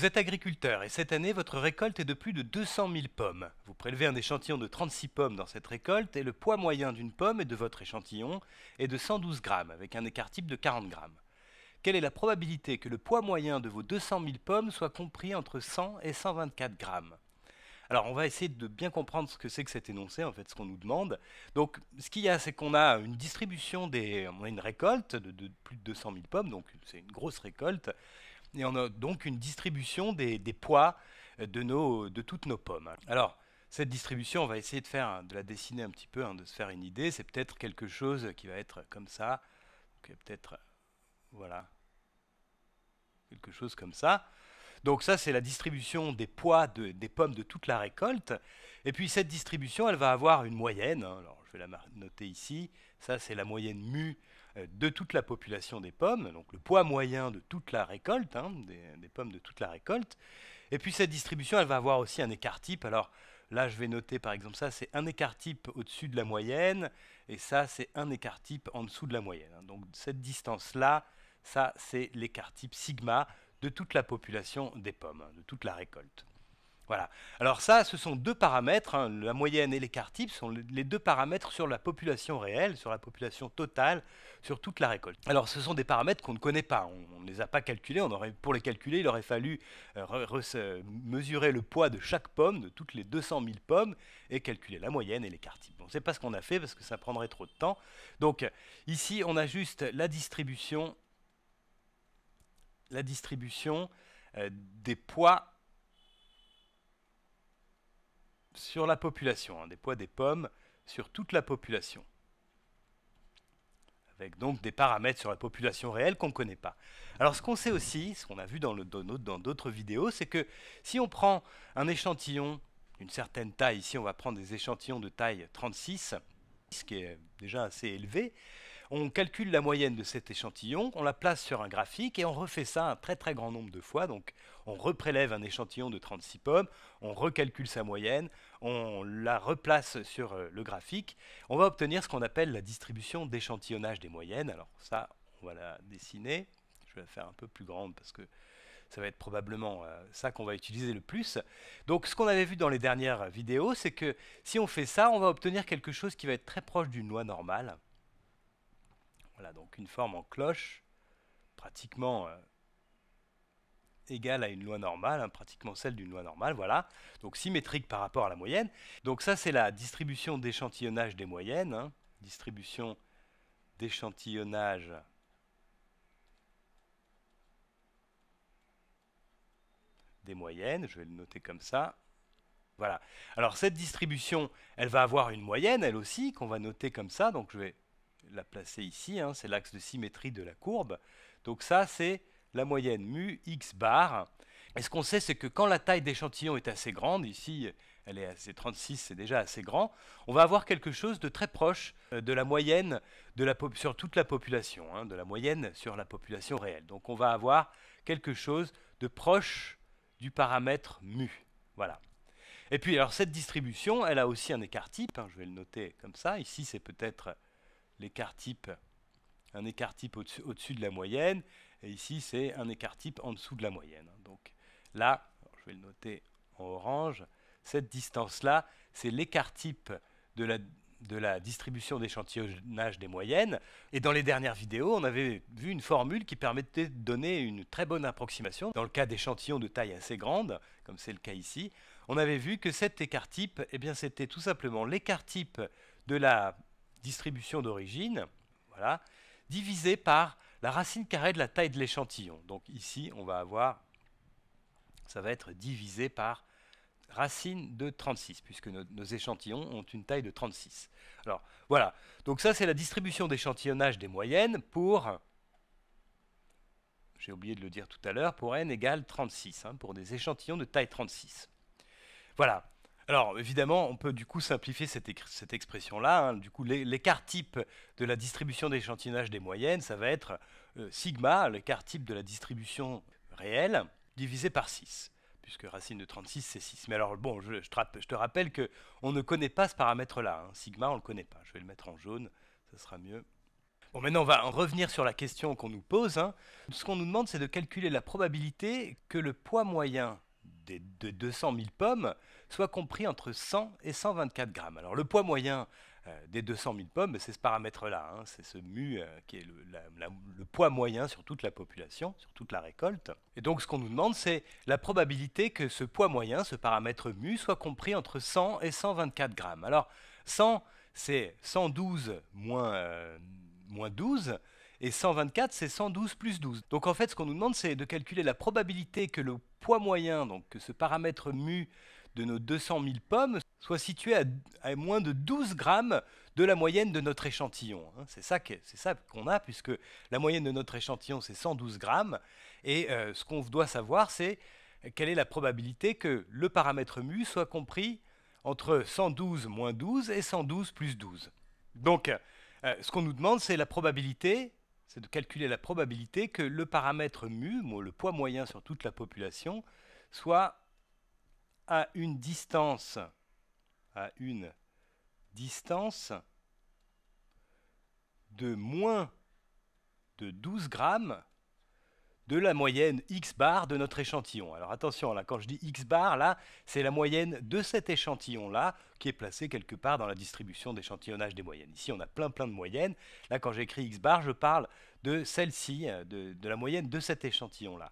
Vous êtes agriculteur et cette année, votre récolte est de plus de 200 000 pommes. Vous prélevez un échantillon de 36 pommes dans cette récolte et le poids moyen d'une pomme et de votre échantillon est de 112 grammes, avec un écart type de 40 grammes. Quelle est la probabilité que le poids moyen de vos 200 000 pommes soit compris entre 100 et 124 grammes alors on va essayer de bien comprendre ce que c'est que cet énoncé, en fait, ce qu'on nous demande. Donc ce qu'il y a, c'est qu'on a une distribution des... On a une récolte de, de plus de 200 000 pommes, donc c'est une grosse récolte et on a donc une distribution des, poids euh, de, nos, de toutes nos pommes. Alors, cette distribution, on va essayer de, faire, de la dessiner un petit peu, hein, de se faire une idée. C'est peut-être quelque chose qui va être comme ça, peut-être, euh, voilà, quelque chose comme ça. Donc ça, c'est la distribution des poids de, des pommes de toute la récolte. Et puis cette distribution, elle va avoir une moyenne. Hein. Alors je vais la noter ici. Ça, c'est la moyenne mu euh, de toute la population des pommes, donc le poids moyen de toute la récolte, hein, des, pommes de toute la récolte. Et puis cette distribution, elle va avoir aussi un écart type. Alors là, je vais noter par exemple ça, c'est un écart type au-dessus de la moyenne, et ça, c'est un écart type en dessous de la moyenne. Hein. Donc cette distance-là, ça, c'est l'écart type sigma de toute la population des pommes, hein, de toute la récolte. Voilà. Alors ça, ce sont deux paramètres, hein. la moyenne et l'écart type sont les deux paramètres sur la population réelle, sur la population totale, sur toute la récolte. Alors ce sont des paramètres qu'on ne connaît pas, on ne les a pas calculés, on aurait, pour les calculer, il aurait fallu euh, mesurer le poids de chaque pomme, de toutes les 200 000 pommes, et calculer la moyenne et l'écart type. Bon, sait pas ce qu'on a fait parce que ça prendrait trop de temps. Donc ici, on a juste la distribution, la distribution euh, des poids sur la population, hein, des poids des pommes sur toute la population. Avec donc des paramètres sur la population réelle qu'on ne connaît pas. Alors ce qu'on sait aussi, ce qu'on a vu dans d'autres vidéos, c'est que si on prend un échantillon d'une certaine taille, ici on va prendre des échantillons de taille 36, ce qui est déjà assez élevé, on calcule la moyenne de cet échantillon, on la place sur un graphique et on refait ça un très très grand nombre de fois. Donc on reprélève un échantillon de 36 pommes, on recalcule sa moyenne, on la replace sur euh, le graphique. On va obtenir ce qu'on appelle la distribution d'échantillonnage des moyennes. Alors ça, on va la dessiner. Je vais la faire un peu plus grande parce que ça va être probablement euh, ça qu'on va utiliser le plus. Donc ce qu'on avait vu dans les dernières vidéos, c'est que si on fait ça, on va obtenir quelque chose qui va être très proche d'une loi normale. Voilà, donc une forme en cloche, pratiquement euh, égale à une loi normale, hein, pratiquement celle d'une loi normale, voilà. Donc symétrique par rapport à la moyenne. Donc ça, c'est la distribution d'échantillonnage des moyennes. Hein. Distribution d'échantillonnage des moyennes, je vais le noter comme ça. Voilà. Alors cette distribution, elle va avoir une moyenne, elle aussi, qu'on va noter comme ça. Donc je vais la placer ici, hein, c'est l'axe de symétrie de la courbe. Donc ça, c'est la moyenne mu x bar. Et ce qu'on sait, c'est que quand la taille d'échantillon est assez grande, ici elle est assez 36, c'est déjà assez grand, on va avoir quelque chose de très proche euh, de la moyenne de la sur toute la population, hein, de la moyenne sur la population réelle. Donc on va avoir quelque chose de proche du paramètre mu. Voilà. Et puis alors cette distribution, elle a aussi un écart type, hein, je vais le noter comme ça, ici c'est peut-être l'écart type, un écart type au-dessus de la moyenne, et ici c'est un écart type en dessous de la moyenne. Hein. Donc là, je vais le noter en orange, cette distance-là, c'est l'écart type de la, de la distribution d'échantillonnage des moyennes. Et dans les dernières vidéos, on avait vu une formule qui permettait de donner une très bonne approximation. Dans le cas d'échantillons de taille assez grande, comme c'est le cas ici, on avait vu que cet écart type, eh bien c'était tout simplement l'écart type de la distribution d'origine, voilà, divisé par la racine carrée de la taille de l'échantillon. Donc ici, on va avoir, ça va être divisé par racine de 36, puisque nos, échantillons ont une taille de 36. Alors voilà, donc ça c'est la distribution d'échantillonnage des moyennes pour, j'ai oublié de le dire tout à l'heure, pour n égale 36, hein, pour des échantillons de taille 36. Voilà, alors évidemment, on peut du coup simplifier cette, expression-là. Hein. Du coup, l'écart type de la distribution d'échantillonnage des moyennes, ça va être euh, sigma, l'écart type de la distribution réelle, divisé par 6 puisque racine de 36 c'est 6. Mais alors bon, je, te, rappelle que on ne connaît pas ce paramètre-là. Hein. Sigma, on ne le connaît pas. Je vais le mettre en jaune, ça sera mieux. Bon, maintenant on va revenir sur la question qu'on nous pose. Hein. Ce qu'on nous demande, c'est de calculer la probabilité que le poids moyen des, de 200 000 pommes soit compris entre 100 et 124 grammes. Alors le poids moyen euh, des 200 000 pommes, c'est ce paramètre-là, hein, c'est ce mu euh, qui est le, poids moyen sur toute la population, sur toute la récolte. Et donc ce qu'on nous demande, c'est la probabilité que ce poids moyen, ce paramètre mu, soit compris entre 100 et 124 grammes. Alors 100, c'est 112 moins 12 euh, et 124, c'est 112 plus 12. Donc en fait, ce qu'on nous demande, c'est de calculer la probabilité que le poids moyen, donc que ce paramètre mu de nos 200 000 pommes soit situé à, moins de 12 grammes de la moyenne de notre échantillon. Hein. C'est ça qu'on a, puisque la moyenne de notre échantillon, c'est 112 grammes. Et euh, ce qu'on doit savoir, c'est quelle est la probabilité que le paramètre mu soit compris entre 112 moins 12 et 112 plus 12. Donc, euh, ce qu'on nous demande, c'est la probabilité c'est de calculer la probabilité que le paramètre mu, le poids moyen sur toute la population, soit à une distance, à une distance de moins de 12 grammes de la moyenne x bar de notre échantillon. Alors attention, là, quand je dis x bar, là, c'est la moyenne de cet échantillon-là qui est placée quelque part dans la distribution d'échantillonnage des moyennes. Ici, on a plein plein de moyennes. Là, quand j'écris x bar, je parle de celle-ci, euh, de, la moyenne de cet échantillon-là.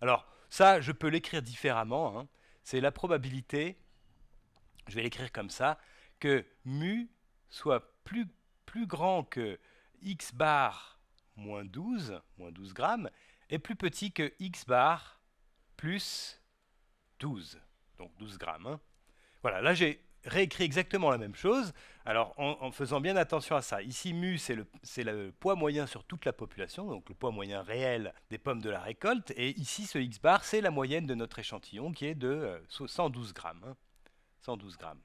Alors ça, je peux l'écrire différemment. Hein. C'est la probabilité, je vais l'écrire comme ça, que mu soit plus, plus grand que x bar moins 12, moins 12 grammes, est plus petit que x bar plus 12, donc 12 grammes. Hein. Voilà, là j'ai réécrit exactement la même chose, alors en, faisant bien attention à ça. Ici, mu, c'est le, poids moyen sur toute la population, donc le poids moyen réel des pommes de la récolte, et ici, ce x-bar, c'est la moyenne de notre échantillon, qui est de 112 euh, grammes. 112 hein. grammes.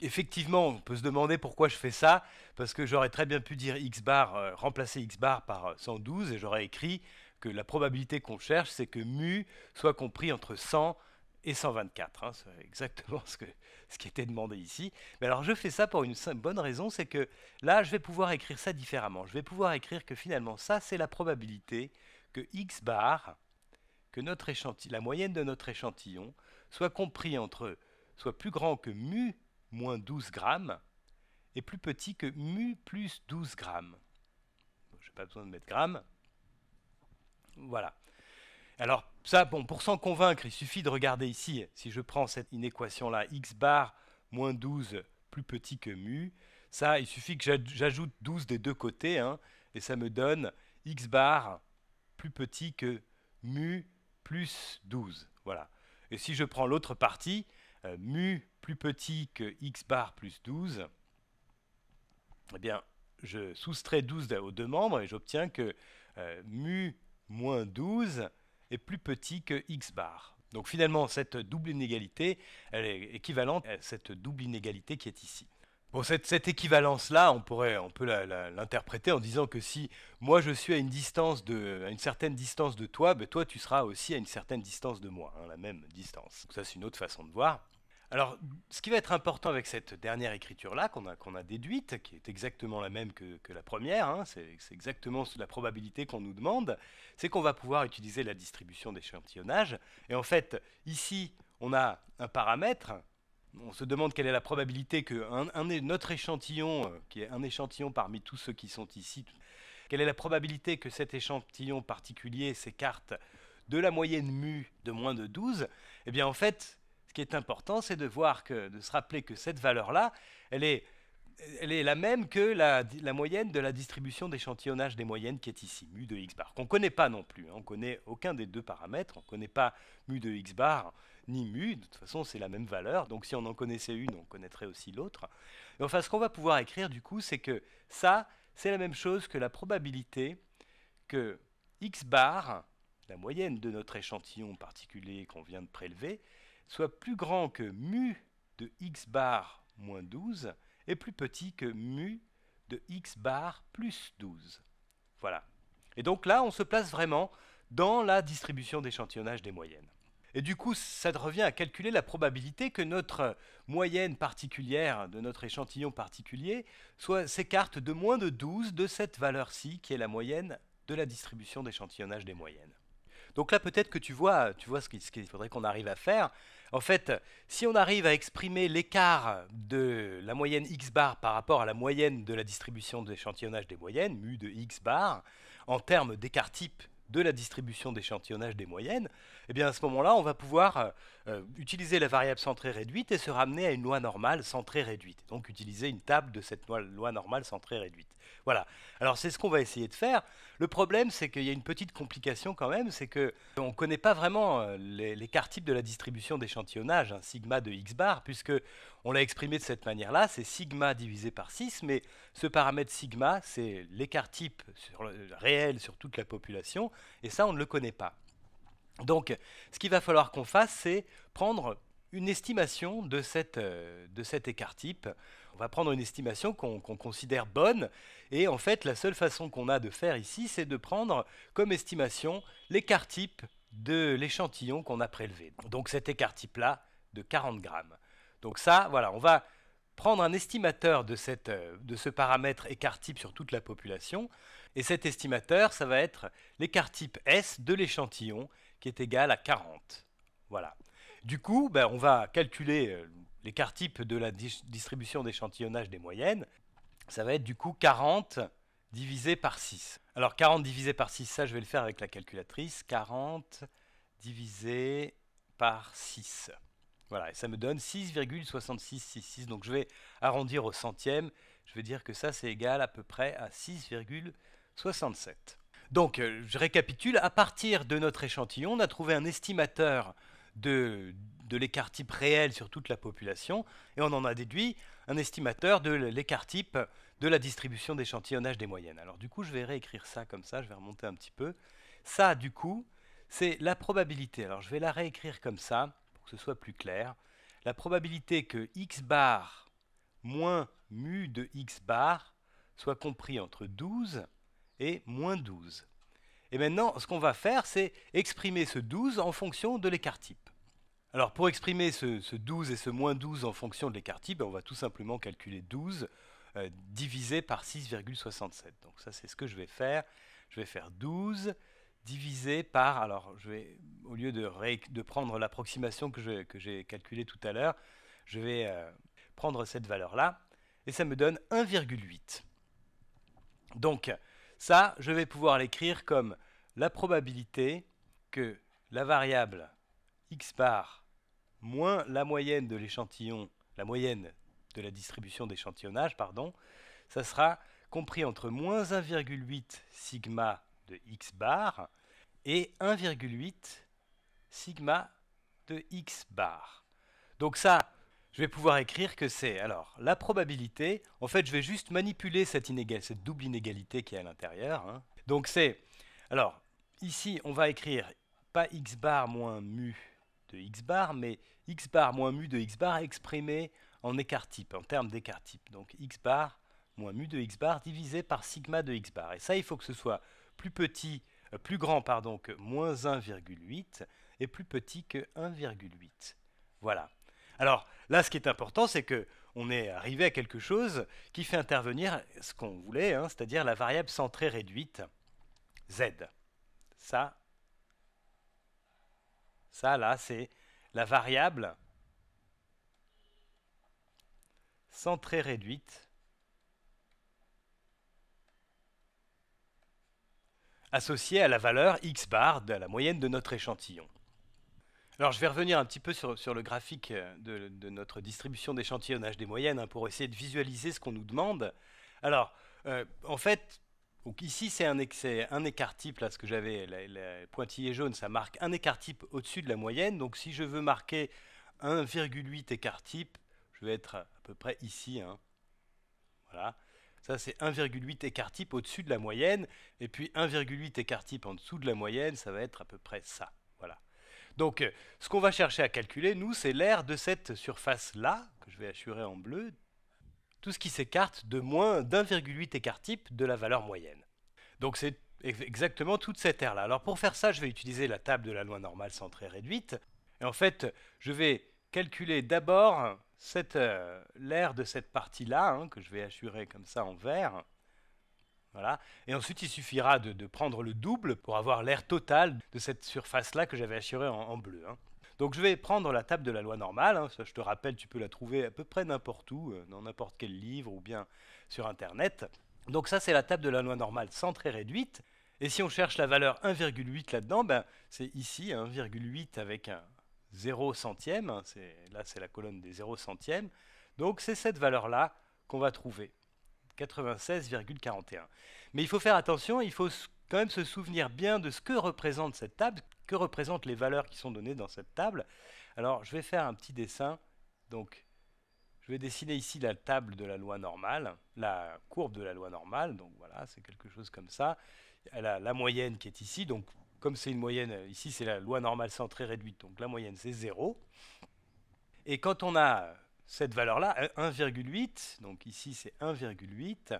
Effectivement, on peut se demander pourquoi je fais ça, parce que j'aurais très bien pu dire x-bar, euh, remplacer x-bar par 112, euh, et j'aurais écrit que la probabilité qu'on cherche, c'est que mu soit compris entre 100 et 124. Hein. c'est exactement ce, que, ce qui était demandé ici. Mais alors je fais ça pour une bonne raison, c'est que là, je vais pouvoir écrire ça différemment. Je vais pouvoir écrire que finalement, ça, c'est la probabilité que x bar, que notre échantillon, la moyenne de notre échantillon, soit compris entre, soit plus grand que mu moins 12 grammes, et plus petit que mu plus 12 grammes. je n'ai pas besoin de mettre grammes. Voilà. Alors ça, bon, pour s'en convaincre, il suffit de regarder ici. Si je prends cette inéquation-là, x bar moins 12 plus petit que mu, ça, il suffit que j'ajoute 12 des deux côtés, hein, et ça me donne x bar plus petit que mu plus 12. Voilà. Et si je prends l'autre partie, euh, mu plus petit que x bar plus 12, eh bien, je soustrais 12 aux deux membres et j'obtiens que euh, mu moins 12 est plus petit que x bar. Donc finalement, cette double inégalité, elle est équivalente à cette double inégalité qui est ici. Bon, cette, équivalence-là, on, pourrait, on peut l'interpréter en disant que si moi je suis à une, distance de, à une certaine distance de toi, ben, toi tu seras aussi à une certaine distance de moi, hein, la même distance. ça c'est une autre façon de voir. Alors, ce qui va être important avec cette dernière écriture-là, qu'on a, déduite, qui est exactement la même que, la première, hein, c'est exactement la probabilité qu'on nous demande, c'est qu'on va pouvoir utiliser la distribution d'échantillonnage. Et en fait, ici, on a un paramètre. On se demande quelle est la probabilité que notre échantillon, euh, qui est un échantillon parmi tous ceux qui sont ici, quelle est la probabilité que cet échantillon particulier s'écarte de la moyenne mu de moins de 12 Eh bien, en fait, ce qui est important, c'est de voir de se rappeler que cette valeur-là, elle est, la même que la, moyenne de la distribution d'échantillonnage des moyennes qui est ici, mu de x bar, qu'on ne connaît pas non plus. Hein. on ne connaît aucun des deux paramètres, on ne connaît pas mu de x bar ni mu, de toute façon c'est la même valeur, donc si on en connaissait une, on connaîtrait aussi l'autre. enfin, ce qu'on va pouvoir écrire du coup, c'est que ça, c'est la même chose que la probabilité que x bar, la moyenne de notre échantillon particulier qu'on vient de prélever, soit plus grand que mu de x bar moins 12 et plus petit que mu de x bar plus 12. Voilà. Et donc là, on se place vraiment dans la distribution d'échantillonnage des moyennes. Et du coup, ça revient à calculer la probabilité que notre moyenne particulière de notre échantillon particulier s'écarte de moins de 12 de cette valeur-ci, qui est la moyenne de la distribution d'échantillonnage des moyennes. Donc là, peut-être que tu vois, tu vois ce qu'il faudrait qu'on arrive à faire. En fait, si on arrive à exprimer l'écart de la moyenne x bar par rapport à la moyenne de la distribution d'échantillonnage des moyennes, mu de x bar, en termes d'écart type de la distribution d'échantillonnage des moyennes, eh bien à ce moment-là, on va pouvoir euh, euh, utiliser la variable centrée réduite et se ramener à une loi normale centrée réduite. Donc utiliser une table de cette loi normale centrée réduite. Voilà. Alors c'est ce qu'on va essayer de faire. Le problème, c'est qu'il y a une petite complication quand même, c'est qu'on ne connaît pas vraiment euh, l'écart type de la distribution d'échantillonnage, hein, sigma de x bar, puisque on l'a exprimé de cette manière-là, c'est sigma divisé par 6, mais ce paramètre sigma, c'est l'écart type sur le, réel sur toute la population, et ça, on ne le connaît pas. Donc, ce qu'il va falloir qu'on fasse, c'est prendre une estimation de, euh, de cet écart type on va prendre une estimation qu'on considère bonne, et en fait la seule façon qu'on a de faire ici, c'est de prendre comme estimation l'écart type de l'échantillon qu'on a prélevé. Donc cet écart type là de 40 grammes. Donc ça, voilà, on va prendre un estimateur de, cette, euh, de ce paramètre écart type sur toute la population, et cet estimateur, ça va être l'écart type S de l'échantillon qui est égal à 40. Voilà. Du coup, ben, on va calculer euh, l'écart type de la distribution d'échantillonnage des moyennes, ça va être du coup 40 divisé par 6. Alors 40 divisé par 6, ça je vais le faire avec la calculatrice. 40 divisé par 6. Voilà, et ça me donne 6,6666. Donc je vais arrondir au centième. Je vais dire que ça c'est égal à peu près à 6,67. Donc euh, je récapitule, à partir de notre échantillon, on a trouvé un estimateur de de l'écart type réel sur toute la population, et on en a déduit un estimateur de l'écart type de la distribution d'échantillonnage des moyennes. Alors du coup, je vais réécrire ça comme ça, je vais remonter un petit peu. Ça, du coup, c'est la probabilité. Alors je vais la réécrire comme ça, pour que ce soit plus clair. La probabilité que x bar moins mu de x bar soit compris entre 12 et moins 12. Et maintenant, ce qu'on va faire, c'est exprimer ce 12 en fonction de l'écart type. Alors pour exprimer ce, 12 et ce moins 12 en fonction de l'écart type, ben, on va tout simplement calculer 12 euh, divisé par 6,67. Donc ça c'est ce que je vais faire. Je vais faire 12 divisé par, alors je vais, au lieu de, prendre l'approximation que j'ai calculée tout à l'heure, je vais euh, prendre cette valeur-là, et ça me donne 1,8. Donc ça, je vais pouvoir l'écrire comme la probabilité que la variable x bar moins la moyenne de l'échantillon, la moyenne de la distribution d'échantillonnage, pardon, ça sera compris entre moins 1,8 sigma de x bar et 1,8 sigma de x bar. Donc ça, je vais pouvoir écrire que c'est alors la probabilité. En fait, je vais juste manipuler cette, double inégalité qui est à l'intérieur. Hein. Donc c'est alors ici, on va écrire pas x bar moins mu de x bar, mais x bar moins mu de x bar exprimé en écart type, en termes d'écart type. Donc x bar moins mu de x bar divisé par sigma de x bar. Et ça, il faut que ce soit plus petit, euh, plus grand pardon, que moins 1,8 et plus petit que 1,8. Voilà. Alors là, ce qui est important, c'est que on est arrivé à quelque chose qui fait intervenir ce qu'on voulait, hein, c'est-à-dire la variable centrée réduite z. Ça, ça, là, c'est la variable centrée réduite associée à la valeur x bar de la moyenne de notre échantillon. Alors je vais revenir un petit peu sur, le graphique euh, de, notre distribution d'échantillonnage des moyennes hein, pour essayer de visualiser ce qu'on nous demande. Alors euh, en fait, donc ici, c'est un, écart type, là, ce que j'avais, le pointillé jaune, ça marque un écart type au-dessus de la moyenne. Donc si je veux marquer 1,8 écart type, je vais être à peu près ici. Hein. Voilà. Ça, c'est 1,8 écart type au-dessus de la moyenne. Et puis 1,8 écart type en dessous de la moyenne, ça va être à peu près ça. Voilà. Donc, euh, ce qu'on va chercher à calculer, nous, c'est l'air de cette surface-là, que je vais assurer en bleu, tout ce qui s'écarte de moins d'1,8 écart-type de la valeur moyenne. Donc c'est exactement toute cette aire-là. Alors pour faire ça, je vais utiliser la table de la loi normale centrée réduite. Et en fait, je vais calculer d'abord euh, l'aire de cette partie-là, hein, que je vais assurer comme ça en vert. Voilà. Et ensuite, il suffira de, prendre le double pour avoir l'aire totale de cette surface-là que j'avais assurée en, bleu. Hein. Donc je vais prendre la table de la loi normale, hein, ça je te rappelle, tu peux la trouver à peu près n'importe où, euh, dans n'importe quel livre ou bien sur Internet. Donc ça c'est la table de la loi normale centrée réduite. Et si on cherche la valeur 1,8 là-dedans, ben, c'est ici 1,8 hein, avec un 0 centième, hein, là c'est la colonne des 0 centièmes. Donc c'est cette valeur-là qu'on va trouver, 96,41. Mais il faut faire attention, il faut quand même se souvenir bien de ce que représente cette table, que représentent les valeurs qui sont données dans cette table. Alors, je vais faire un petit dessin. Donc, je vais dessiner ici la table de la loi normale, la courbe de la loi normale. Donc voilà, c'est quelque chose comme ça. Elle a la moyenne qui est ici. Donc, comme c'est une moyenne, euh, ici c'est la loi normale centrée réduite. Donc la moyenne c'est 0. Et quand on a cette valeur-là, 1,8, donc ici c'est 1,8,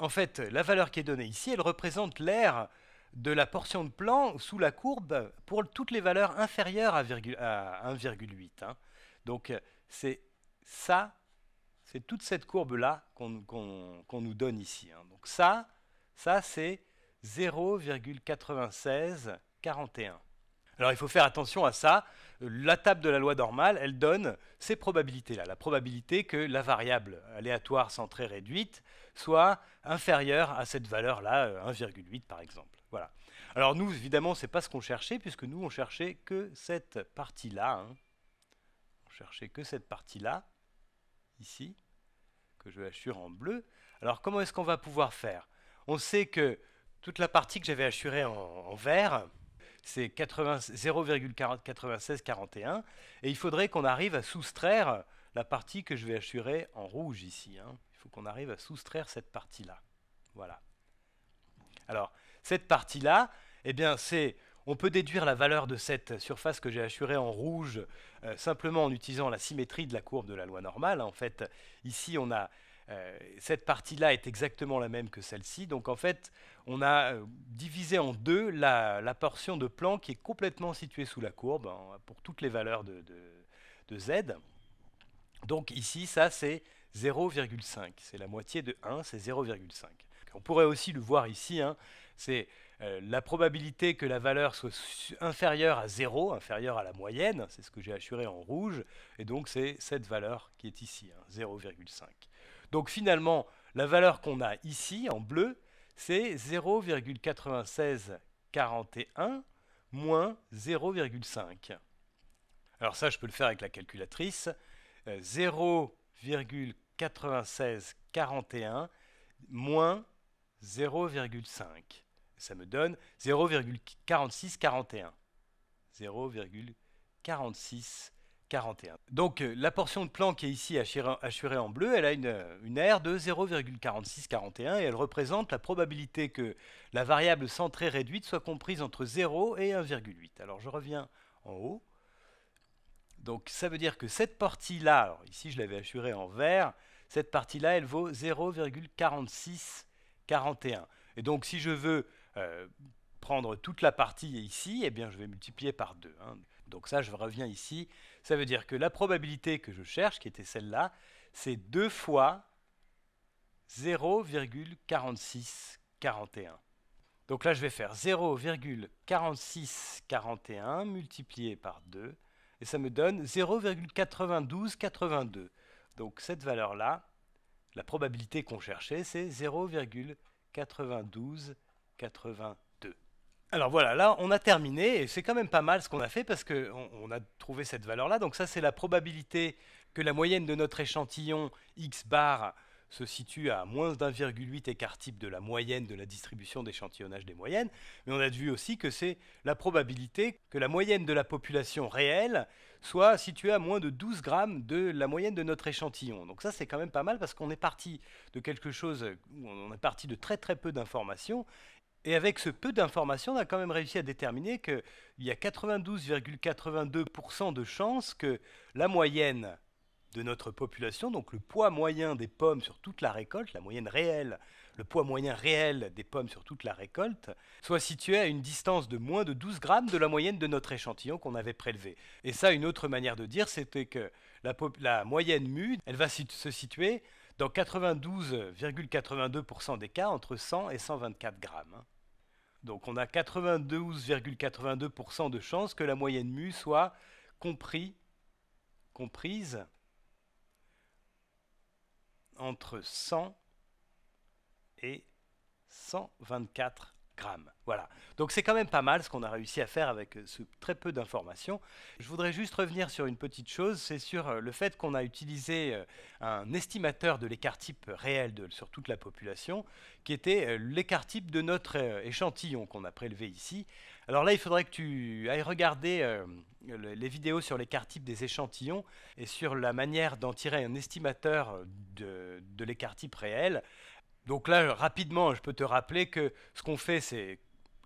en fait, la valeur qui est donnée ici, elle représente l'aire de la portion de plan sous la courbe pour toutes les valeurs inférieures à 1,8. Hein. Donc c'est ça, c'est toute cette courbe-là qu'on nous donne ici. Hein. Donc ça, ça c'est 0,9641. Alors il faut faire attention à ça. La table de la loi normale, elle donne ces probabilités-là. La probabilité que la variable aléatoire centrée réduite soit inférieure à cette valeur-là, 1,8 euh, par exemple. Voilà. Alors nous, évidemment, ce n'est pas ce qu'on cherchait, puisque nous, on cherchait que cette partie-là. Hein. On cherchait que cette partie-là, ici, que je assure en bleu. Alors comment est-ce qu'on va pouvoir faire On sait que toute la partie que j'avais assurée en vert, c'est 0,9641, et il faudrait qu'on arrive à soustraire la partie que je vais assurer en rouge ici. Hein. Il faut qu'on arrive à soustraire cette partie-là. Voilà. Alors, cette partie-là, eh bien, c'est... On peut déduire la valeur de cette surface que j'ai assurée en rouge euh, simplement en utilisant la symétrie de la courbe de la loi normale. En fait, ici, on a euh, cette partie-là est exactement la même que celle-ci. Donc en fait, on a euh, divisé en deux la, portion de plan qui est complètement située sous la courbe hein, pour toutes les valeurs de, Z. Donc ici, ça c'est 0,5. C'est la moitié de 1, c'est 0,5. On pourrait aussi le voir ici, hein. c'est euh, la probabilité que la valeur soit inférieure à 0, inférieure à la moyenne, c'est ce que j'ai assuré en rouge, et donc c'est cette valeur qui est ici, 0,5. Hein, donc finalement, la valeur qu'on a ici en bleu, c'est 0,9641 moins 0,5. Alors ça, je peux le faire avec la calculatrice. 0,9641 euh, moins 0,5. Ça me donne 0,4641. 0,4641. Donc euh, la portion de plan qui est ici assurée en bleu, elle a une, une R de 0,4641 et elle représente la probabilité que la variable centrée réduite soit comprise entre 0 et 1,8. Alors je reviens en haut. Donc ça veut dire que cette partie-là, ici je l'avais assurée en vert, cette partie-là, elle vaut 0,4641. Et donc si je veux euh, prendre toute la partie ici, eh bien je vais multiplier par 2. Hein. Donc ça, je reviens ici ça veut dire que la probabilité que je cherche, qui était celle-là, c'est 2 fois 0,4641. Donc là, je vais faire 0,4641 multiplié par 2, et ça me donne 0,9282. Donc cette valeur-là, la probabilité qu'on cherchait, c'est 0,9282. Alors voilà, là on a terminé et c'est quand même pas mal ce qu'on a fait parce qu'on on a trouvé cette valeur-là. Donc ça c'est la probabilité que la moyenne de notre échantillon x bar se situe à moins d'1,8 écart type de la moyenne de la distribution d'échantillonnage des moyennes, mais on a vu aussi que c'est la probabilité que la moyenne de la population réelle soit située à moins de 12 grammes de la moyenne de notre échantillon. Donc ça c'est quand même pas mal parce qu'on est parti de quelque chose, on est parti de très très peu d'informations et avec ce peu d'informations, on a quand même réussi à déterminer qu'il y a 92,82% de chances que la moyenne de notre population, donc le poids moyen des pommes sur toute la récolte, la moyenne réelle, le poids moyen réel des pommes sur toute la récolte, soit situé à une distance de moins de 12 grammes de la moyenne de notre échantillon qu'on avait prélevé. Et ça, une autre manière de dire, c'était que la, moyenne mue, elle va se situer dans 92,82% des cas entre 100 et 124 grammes. Hein. Donc on a 92,82% de chances que la moyenne mu soit comprise entre 100 et 124 voilà. Donc c'est quand même pas mal ce qu'on a réussi à faire avec euh, ce très peu d'informations. Je voudrais juste revenir sur une petite chose, c'est sur euh, le fait qu'on a utilisé euh, un estimateur de l'écart type réel sur toute la population, qui était l'écart type de notre échantillon qu'on a prélevé ici. Alors là, il faudrait que tu ailles regarder les vidéos sur l'écart type des échantillons et sur la manière d'en tirer un estimateur de l'écart type réel. Donc là, rapidement, je peux te rappeler que ce qu'on fait, c'est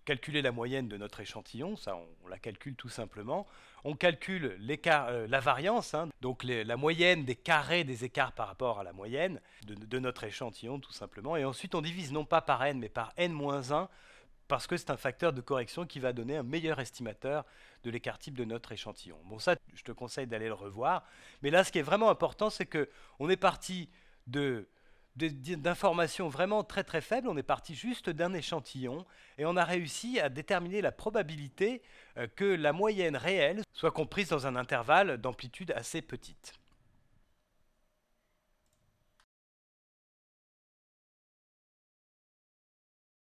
calculer la moyenne de notre échantillon, ça on, la calcule tout simplement. On calcule euh, la variance, hein, donc la moyenne des carrés des écarts par rapport à la moyenne de, notre échantillon tout simplement. Et ensuite on divise non pas par n mais par n-1 parce que c'est un facteur de correction qui va donner un meilleur estimateur de l'écart type de notre échantillon. Bon ça je te conseille d'aller le revoir. Mais là ce qui est vraiment important c'est que on est parti de d'informations vraiment très très faibles, on est parti juste d'un échantillon et on a réussi à déterminer la probabilité euh, que la moyenne réelle soit comprise dans un intervalle d'amplitude assez petite.